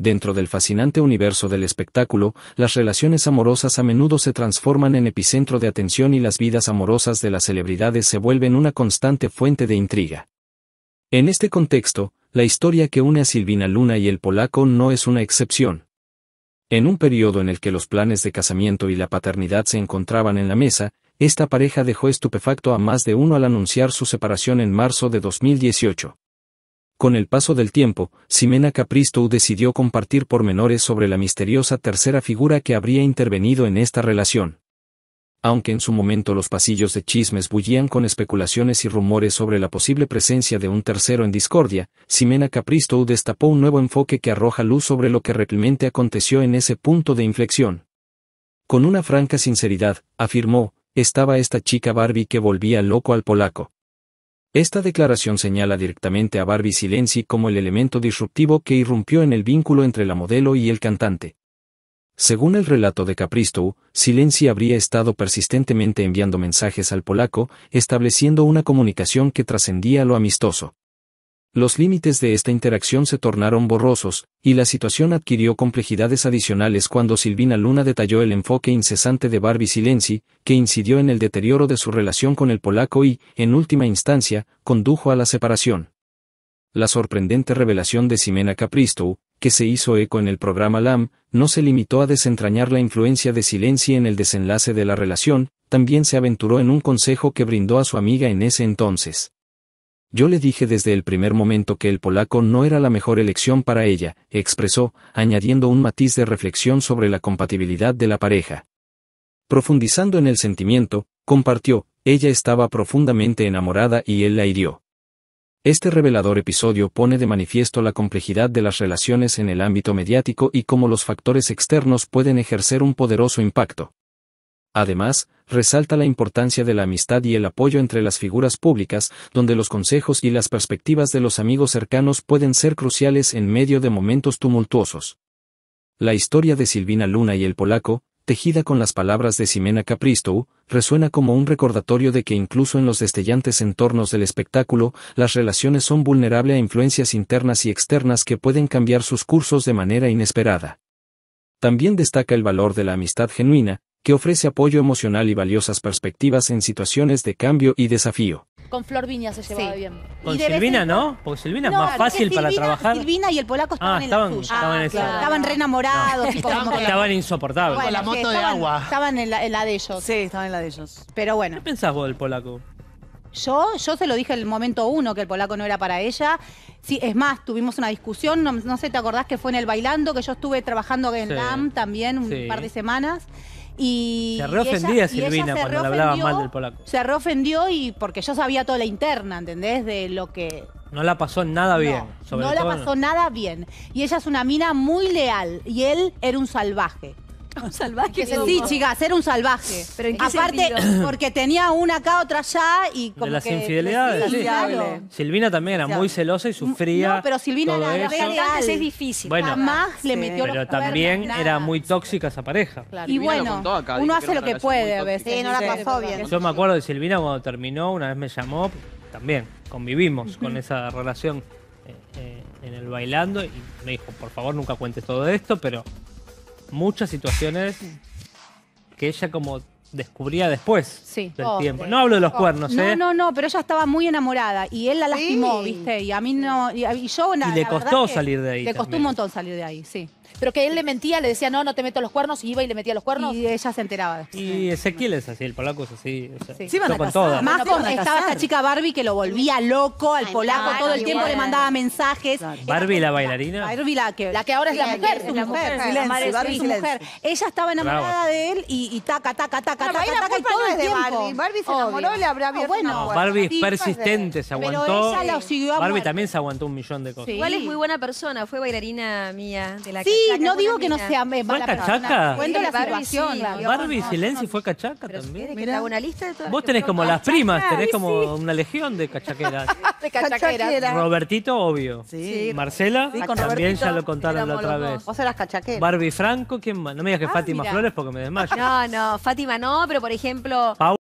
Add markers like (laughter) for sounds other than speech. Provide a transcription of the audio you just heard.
Dentro del fascinante universo del espectáculo, las relaciones amorosas a menudo se transforman en epicentro de atención y las vidas amorosas de las celebridades se vuelven una constante fuente de intriga. En este contexto, la historia que une a Silvina Luna y el polaco no es una excepción. En un periodo en el que los planes de casamiento y la paternidad se encontraban en la mesa, esta pareja dejó estupefacto a más de uno al anunciar su separación en marzo de 2018. Con el paso del tiempo, Simena Capristou decidió compartir pormenores sobre la misteriosa tercera figura que habría intervenido en esta relación. Aunque en su momento los pasillos de chismes bullían con especulaciones y rumores sobre la posible presencia de un tercero en discordia, Simena Capristou destapó un nuevo enfoque que arroja luz sobre lo que realmente aconteció en ese punto de inflexión. Con una franca sinceridad, afirmó, estaba esta chica Barbie que volvía loco al polaco. Esta declaración señala directamente a Barbie Silenzi como el elemento disruptivo que irrumpió en el vínculo entre la modelo y el cantante. Según el relato de Capristo, Silenzi habría estado persistentemente enviando mensajes al polaco, estableciendo una comunicación que trascendía lo amistoso los límites de esta interacción se tornaron borrosos, y la situación adquirió complejidades adicionales cuando Silvina Luna detalló el enfoque incesante de Barbie Silenzi, que incidió en el deterioro de su relación con el polaco y, en última instancia, condujo a la separación. La sorprendente revelación de Simena Capristo, que se hizo eco en el programa LAM, no se limitó a desentrañar la influencia de Silenzi en el desenlace de la relación, también se aventuró en un consejo que brindó a su amiga en ese entonces. Yo le dije desde el primer momento que el polaco no era la mejor elección para ella, expresó, añadiendo un matiz de reflexión sobre la compatibilidad de la pareja. Profundizando en el sentimiento, compartió, ella estaba profundamente enamorada y él la hirió. Este revelador episodio pone de manifiesto la complejidad de las relaciones en el ámbito mediático y cómo los factores externos pueden ejercer un poderoso impacto. Además, resalta la importancia de la amistad y el apoyo entre las figuras públicas, donde los consejos y las perspectivas de los amigos cercanos pueden ser cruciales en medio de momentos tumultuosos. La historia de Silvina Luna y el polaco, tejida con las palabras de Simena Capristo, resuena como un recordatorio de que incluso en los destellantes entornos del espectáculo, las relaciones son vulnerables a influencias internas y externas que pueden cambiar sus cursos de manera inesperada. También destaca el valor de la amistad genuina, que ofrece apoyo emocional y valiosas perspectivas en situaciones de cambio y desafío. Con Flor Viña se llevaba bien. Con Silvina, ¿no? Porque Silvina es más fácil para trabajar. Silvina y el polaco estaban, ah, estaban en la suya. Estaban, estaban re enamorados. estaban, insoportables. con la moto de agua. Estaban en la, de ellos. Sí, estaban en la de ellos. Pero bueno. ¿Qué pensás vos del polaco? Yo, yo se lo dije el momento uno que el polaco no era para ella. Sí, es más, tuvimos una discusión, no, sé, ¿te acordás que fue en el bailando? Que yo estuve trabajando en LAM también un par de semanas. Y, se reofendía Silvina cuando le hablaba mal del polaco. Se reofendió y porque yo sabía toda la interna, ¿entendés? De lo que... No la pasó nada bien. No, sobre no la pasó nada bien. Y ella es una mina muy leal y él era un salvaje. (laughs) Un salvaje. Sí, chicas, era un salvaje. Pero Aparte, (clears throat) (clears throat) porque tenía una acá, otra allá y como. De las infidelidades. Silvina también era muy celosa y sufría. No, pero Silvina todo era eso. es difícil. Bueno, más le metió Pero también era muy tóxica esa pareja. Y bueno, uno hace lo que puede a Sí, no la pasó bien. Yo me acuerdo de Silvina cuando terminó, una vez me llamó, también convivimos con esa relación. Eh, eh, en el bailando y me dijo, por favor nunca cuentes todo esto, pero muchas situaciones que ella como descubría después del oh, tiempo. No hablo de los oh. cuernos, no, ¿eh? No, no, pero ella estaba muy enamorada y él la lastimó, ¿viste? Y a mí no. Y, yo, le costó salir de ahí. Le costó un montón salir de ahí, sí. Pero que él le mentía, le decía, no, no te meto los cuernos, y iba y le metía los cuernos. Y ella se enteraba. Después. Y Ezequiel es así, el polaco es así. sí. con Más con estaba esta chica Barbie que lo volvía loco al polaco, todo el tiempo le mandaba mensajes. ¿Barbie la bailarina? Barbie la que, la que ahora es la mujer. su mujer, es su mujer. Ella estaba enamorada de él y taca, taca, taca de Barbie. Barbie se enamoró, le habrá abierto ah, bueno, Barbie es persistente, se aguantó. Barbie también se aguantó un millón de cosas. Igual es muy buena persona, fue bailarina mía de la Sí, no digo que no sea mala cachaca? Cuento la situación. Barbie Silenzi fue cachaca también. Vos este tenés como las primas, tenés como una legión de cachaqueras. (laughs) De cachaqueras. Robertito, obvio. Marcela, también ya lo contaron la otra vez. Vos eras cachaquera. Barbie Franco, ¿quién más? No me digas que ah, Fátima Flores porque me desmayo. No, no, Fátima no. No, pero por ejemplo.